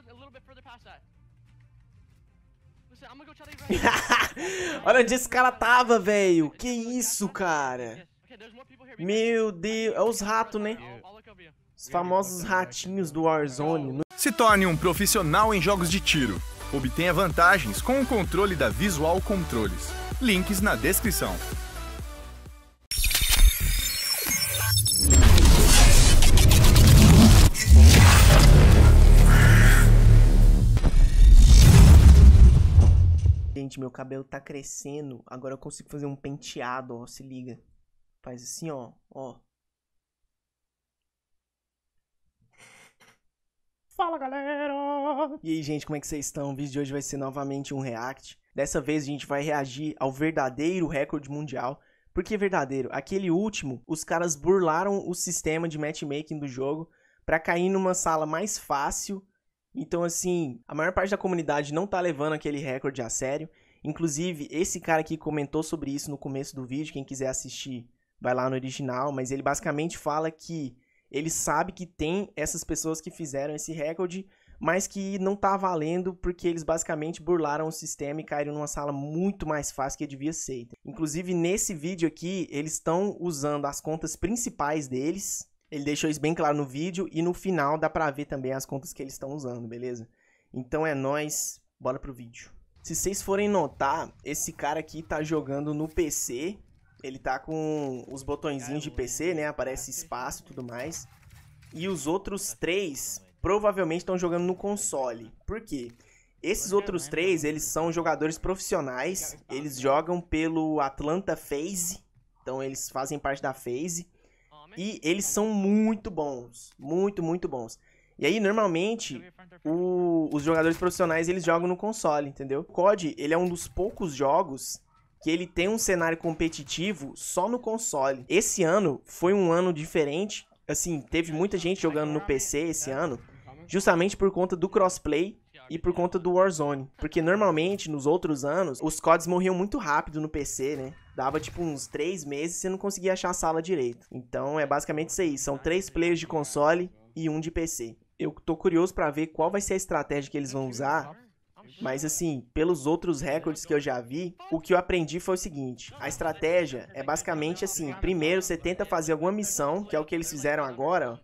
Olha onde esse cara tava, velho. Que isso, cara. Meu Deus. É os ratos, né? Os famosos ratinhos do Warzone. Né? Se torne um profissional em jogos de tiro. Obtenha vantagens com o controle da Visual Controles. Links na descrição. Gente, meu cabelo tá crescendo. Agora eu consigo fazer um penteado, ó. Se liga. Faz assim, ó. Ó. Fala galera! E aí, gente, como é que vocês estão? O vídeo de hoje vai ser novamente um react. Dessa vez a gente vai reagir ao verdadeiro recorde mundial. Por que é verdadeiro? Aquele último, os caras burlaram o sistema de matchmaking do jogo para cair numa sala mais fácil. Então, assim, a maior parte da comunidade não tá levando aquele recorde a sério. Inclusive, esse cara aqui comentou sobre isso no começo do vídeo, quem quiser assistir vai lá no original, mas ele basicamente fala que ele sabe que tem essas pessoas que fizeram esse recorde, mas que não tá valendo porque eles basicamente burlaram o sistema e caíram numa sala muito mais fácil que devia ser. Inclusive, nesse vídeo aqui, eles estão usando as contas principais deles. Ele deixou isso bem claro no vídeo e no final dá pra ver também as contas que eles estão usando, beleza? Então é nós, bora pro vídeo. Se vocês forem notar, esse cara aqui tá jogando no PC. Ele tá com os botõezinhos de PC, né? Aparece espaço e tudo mais. E os outros três provavelmente estão jogando no console. Por quê? Esses outros três, eles são jogadores profissionais. Eles jogam pelo Atlanta Phase. Então eles fazem parte da Phase. E eles são muito bons. Muito, muito bons. E aí, normalmente, o, os jogadores profissionais, eles jogam no console, entendeu? O COD, ele é um dos poucos jogos que ele tem um cenário competitivo só no console. Esse ano foi um ano diferente, assim, teve muita gente jogando no PC esse ano, justamente por conta do crossplay e por conta do Warzone. Porque normalmente, nos outros anos, os CODs morriam muito rápido no PC, né? Dava tipo uns três meses e você não conseguia achar a sala direito. Então é basicamente isso aí. São três players de console e um de PC eu tô curioso para ver qual vai ser a estratégia que eles vão usar. Mas assim, pelos outros recordes que eu já vi, o que eu aprendi foi o seguinte: a estratégia é basicamente assim, primeiro você tenta fazer alguma missão, que é o que eles fizeram agora,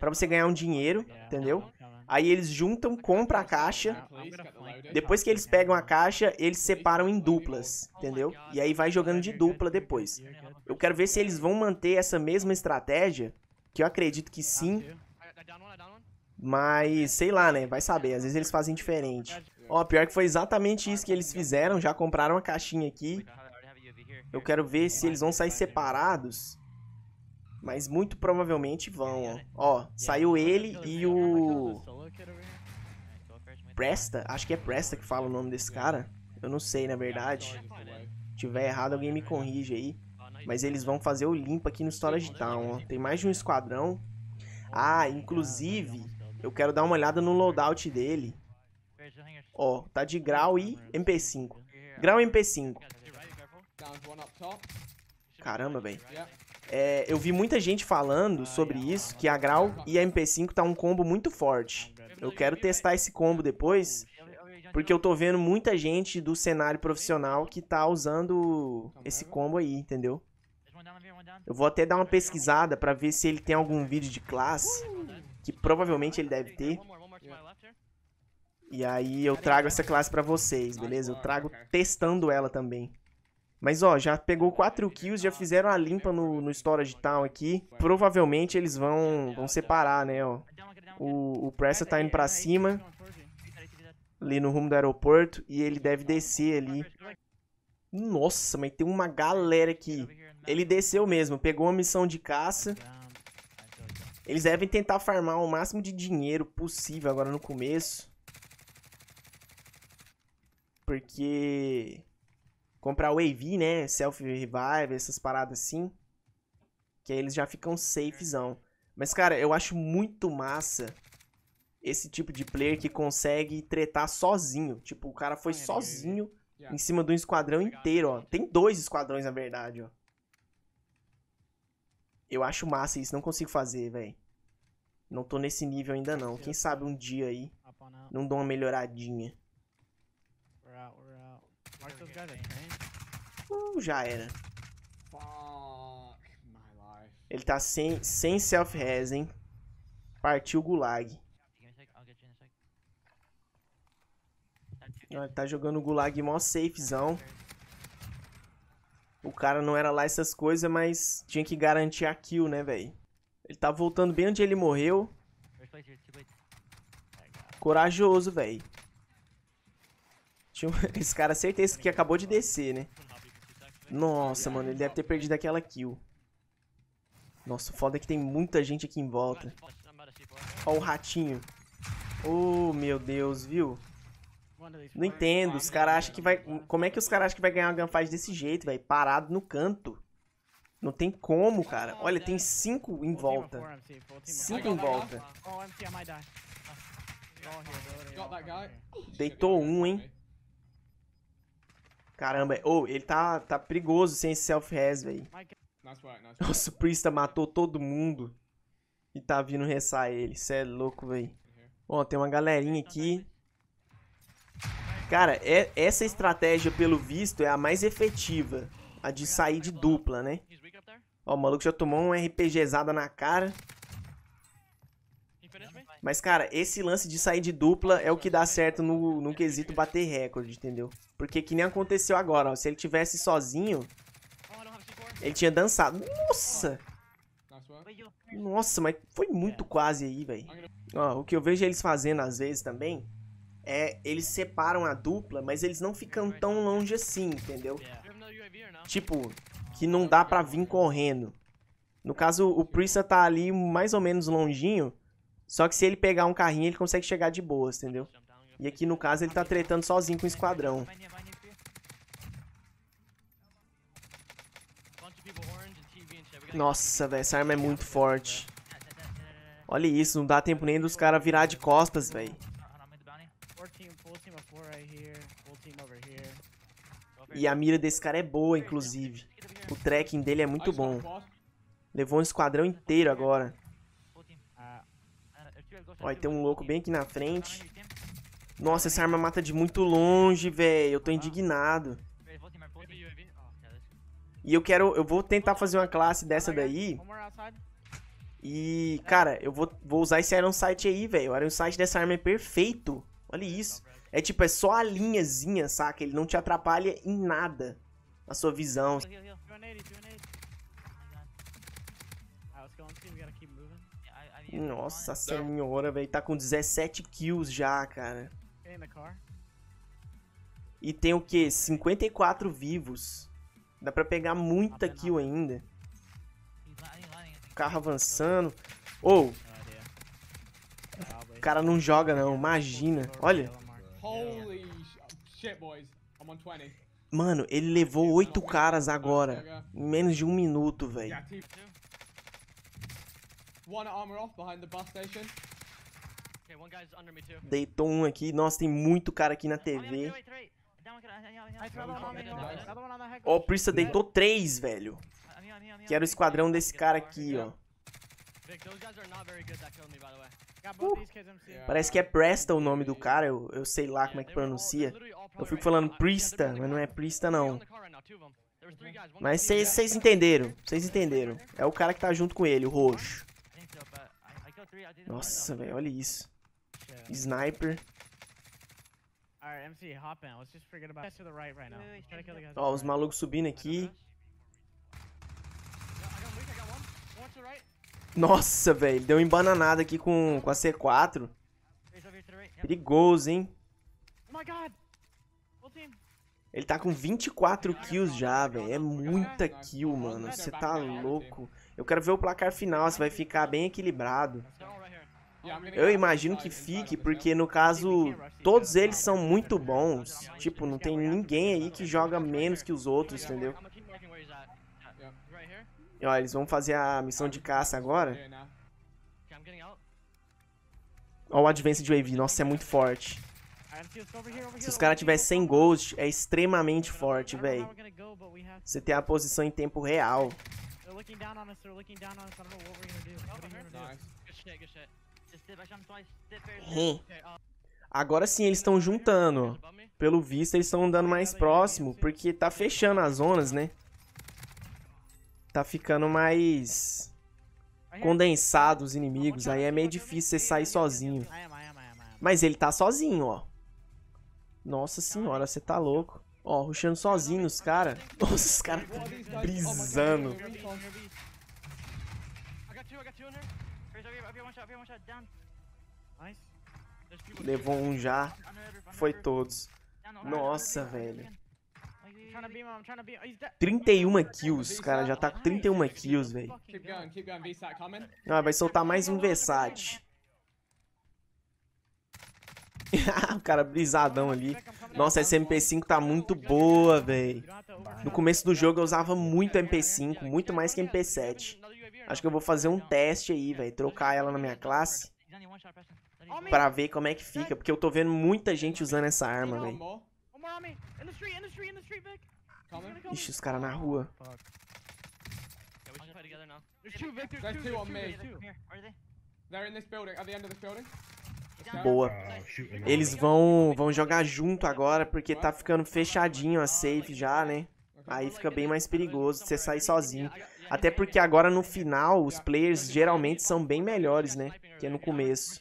para você ganhar um dinheiro, entendeu? Aí eles juntam, compram a caixa. Depois que eles pegam a caixa, eles separam em duplas, entendeu? E aí vai jogando de dupla depois. Eu quero ver se eles vão manter essa mesma estratégia, que eu acredito que sim, mas, sei lá, né? Vai saber, às vezes eles fazem diferente. Ó, oh, pior que foi exatamente isso que eles fizeram, já compraram a caixinha aqui. Eu quero ver se eles vão sair separados. Mas muito provavelmente vão, ó. É, né? Ó, saiu ele e o... É, então Presta? Acho que é Presta que fala o nome desse é. cara. Eu não sei, na verdade. Se tiver errado, alguém me corrige aí. Mas eles vão fazer o limpo aqui no Storage Town, ó. Tem mais de um né? esquadrão. Ah, inclusive, eu quero dar uma olhada no loadout dele. Ó, oh, tá de grau e MP5. Grau e MP5. Caramba, velho. É, eu vi muita gente falando sobre isso, que a grau e a MP5 tá um combo muito forte. Eu quero testar esse combo depois, porque eu tô vendo muita gente do cenário profissional que tá usando esse combo aí, entendeu? Eu vou até dar uma pesquisada pra ver se ele tem algum vídeo de classe. Que provavelmente ele deve ter. E aí eu trago essa classe pra vocês, beleza? Eu trago testando ela também. Mas ó, já pegou 4 kills, já fizeram a limpa no, no Storage Town aqui. Provavelmente eles vão, vão separar, né, ó. O, o Pressa tá indo pra cima, ali no rumo do aeroporto, e ele deve descer ali nossa, mas tem uma galera aqui. Ele desceu mesmo, pegou uma missão de caça. Eles devem tentar farmar o máximo de dinheiro possível agora no começo. Porque... Comprar o AV, né? Self-revive, essas paradas assim. Que aí eles já ficam safezão. Mas, cara, eu acho muito massa esse tipo de player que consegue tretar sozinho. Tipo, o cara foi sozinho em cima de um esquadrão inteiro, ó. Tem dois esquadrões, na verdade, ó. Eu acho massa isso, não consigo fazer, velho. Não tô nesse nível ainda não. Quem sabe um dia aí não dou uma melhoradinha. Uh, já era. Ele tá sem, sem self-res, hein? Partiu o gulag. Ele tá jogando o Gulag mó safezão. O cara não era lá essas coisas, mas tinha que garantir a kill, né, velho? Ele tá voltando bem onde ele morreu. Corajoso, velho. Esse cara, certeza que acabou de descer, né? Nossa, mano, ele deve ter perdido aquela kill. Nossa, o foda é que tem muita gente aqui em volta. Ó o ratinho. Oh, meu Deus, viu? Não entendo, os caras acham que vai. Como é que os caras acham que vai ganhar uma gunfight desse jeito, velho? Parado no canto. Não tem como, cara. Olha, tem cinco em volta. Cinco em volta. Deitou um, hein? Caramba, oh, ele tá, tá perigoso sem self-res, velho. Nossa, o Priesta matou todo mundo. E tá vindo ressar ele. Cê é louco, velho. Ó, oh, tem uma galerinha aqui. Cara, é, essa estratégia, pelo visto, é a mais efetiva. A de sair de dupla, né? Ó, o maluco já tomou um RPGzada na cara. Mas, cara, esse lance de sair de dupla é o que dá certo no, no quesito bater recorde, entendeu? Porque que nem aconteceu agora, ó. Se ele tivesse sozinho, ele tinha dançado. Nossa! Nossa, mas foi muito quase aí, velho. Ó, o que eu vejo eles fazendo às vezes também é, eles separam a dupla, mas eles não ficam tão longe assim, entendeu? É. Tipo, que não dá pra vir correndo. No caso, o Prisa tá ali mais ou menos longinho, só que se ele pegar um carrinho, ele consegue chegar de boas, entendeu? E aqui, no caso, ele tá tretando sozinho com o esquadrão. Nossa, velho, essa arma é muito forte. Olha isso, não dá tempo nem dos caras virar de costas, velho. E a mira desse cara é boa, inclusive. O tracking dele é muito bom. Levou um esquadrão inteiro agora. Olha, tem um louco bem aqui na frente. Nossa, essa arma mata de muito longe, velho. Eu tô indignado. E eu quero... Eu vou tentar fazer uma classe dessa daí. E, cara, eu vou, vou usar esse Iron Sight aí, velho. O Iron Sight dessa arma é perfeito. Olha isso. É tipo, é só a linhazinha, saca? Ele não te atrapalha em nada a sua visão. Ah, Nossa senhora, velho. Tá com 17 kills já, cara. E tem o que? 54 vivos. Dá pra pegar muita kill ainda. O carro avançando. Ou, oh, cara não joga, não. Imagina. Olha. Mano, ele levou oito caras agora. Em menos de um minuto, velho. Deitou um aqui. Nossa, tem muito cara aqui na TV. Ó, oh, o Prista deitou três, velho. Uh, que era o esquadrão desse cara aqui, ó parece que é Presta o nome do cara, eu, eu sei lá como é que pronuncia. Eu fico falando uh, Prista, mas não é Prista uh, não. Uhum. Mas vocês entenderam, vocês entenderam. É o cara que tá junto com ele, o roxo. Nossa, velho, olha isso. Sniper. Ó, os malucos subindo aqui. Nossa, velho. Deu uma embananada aqui com, com a C4. Perigoso, hein? Oh Ele tá com 24 kills já, velho. É muita kill, mano. Você tá louco. Eu quero ver o placar final, se vai ficar bem equilibrado. Eu tá imagino que fique, porque no caso, todos eles são muito bons. Tipo, não tem ninguém aí que joga menos que os outros, entendeu? Ó, eles vão fazer a missão de caça agora. Ó o Advanced Wave, nossa, é muito forte. Se os caras tiverem 100 Ghost, é extremamente forte, velho. Você tem a posição em tempo real. Hum. Uh, agora sim, eles estão juntando. Pelo visto, eles estão andando mais próximo, porque tá fechando as zonas, né? tá ficando mais é condensado os inimigos, aí é assim, meio difícil você sair sozinho. Mas ele tá sozinho, ó. Nossa senhora, você tá louco. Ó, ruxando sozinho os tá caras. Nossa, os caras tá, tá brisando. Levou um é. já. Ah, é Foi todos. Ah, Nossa, velho. 31 kills, cara. Já tá com 31 kills, velho. Ah, vai soltar mais um Vsat. o cara brisadão ali. Nossa, essa MP5 tá muito boa, velho. No começo do jogo eu usava muito MP5, muito mais que MP7. Acho que eu vou fazer um teste aí, velho. Trocar ela na minha classe. Pra ver como é que fica. Porque eu tô vendo muita gente usando essa arma, velho. Ixi, os caras na rua. Boa. Eles vão, vão jogar junto agora, porque tá ficando fechadinho a safe já, né? Aí fica bem mais perigoso você sair sozinho. Até porque agora no final, os players geralmente são bem melhores, né? Que no começo.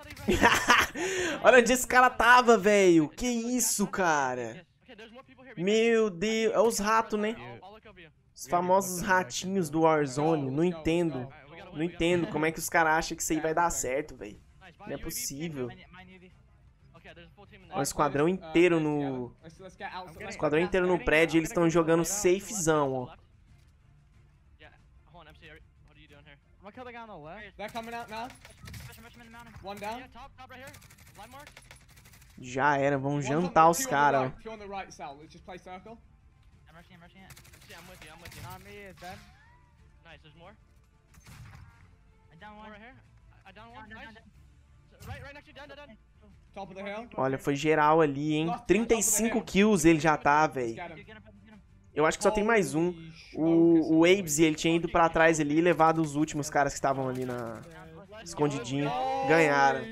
Olha onde esse cara tava, velho. Que isso, cara. Meu Deus. É os ratos, né? Os famosos ratinhos do Warzone. Não entendo. Não entendo como é que os caras acham que isso aí vai dar certo, velho. Não é possível. Um esquadrão inteiro no... Um esquadrão inteiro no prédio eles estão jogando safezão, ó. That já era, vamos jantar os caras. Olha, foi geral ali, hein? 35 kills ele já tá, velho. Eu acho que só tem mais um. O, o ele tinha ido pra trás ali e levado os últimos caras que estavam ali na, escondidinho, ganharam.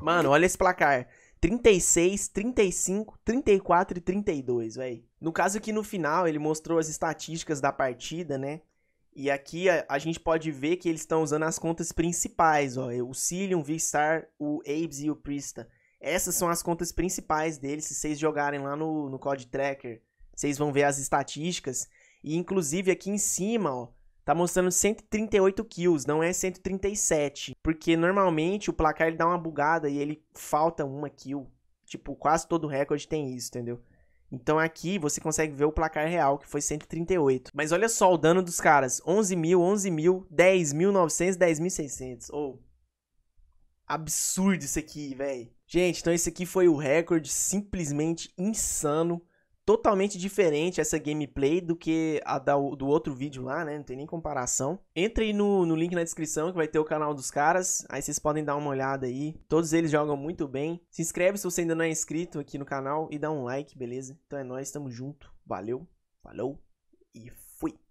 Mano, olha esse placar. 36, 35, 34 e 32, velho. No caso aqui no final, ele mostrou as estatísticas da partida, né? E aqui a, a gente pode ver que eles estão usando as contas principais, ó. O Cillium, o Vistar, o Abes e o Prista. Essas são as contas principais deles, se vocês jogarem lá no, no COD Tracker. Vocês vão ver as estatísticas. E inclusive aqui em cima, ó, tá mostrando 138 kills, não é 137. Porque normalmente o placar ele dá uma bugada e ele falta uma kill. Tipo, quase todo recorde tem isso, entendeu? Então aqui você consegue ver o placar real, que foi 138. Mas olha só o dano dos caras. 11 mil, 11 mil, 10 mil, 900, 10 mil, 600. Oh, absurdo isso aqui, velho. Gente, então esse aqui foi o recorde simplesmente insano totalmente diferente essa gameplay do que a da, do outro vídeo lá, né? Não tem nem comparação. Entre no, no link na descrição que vai ter o canal dos caras. Aí vocês podem dar uma olhada aí. Todos eles jogam muito bem. Se inscreve se você ainda não é inscrito aqui no canal e dá um like, beleza? Então é nóis, tamo junto. Valeu, falou e fui!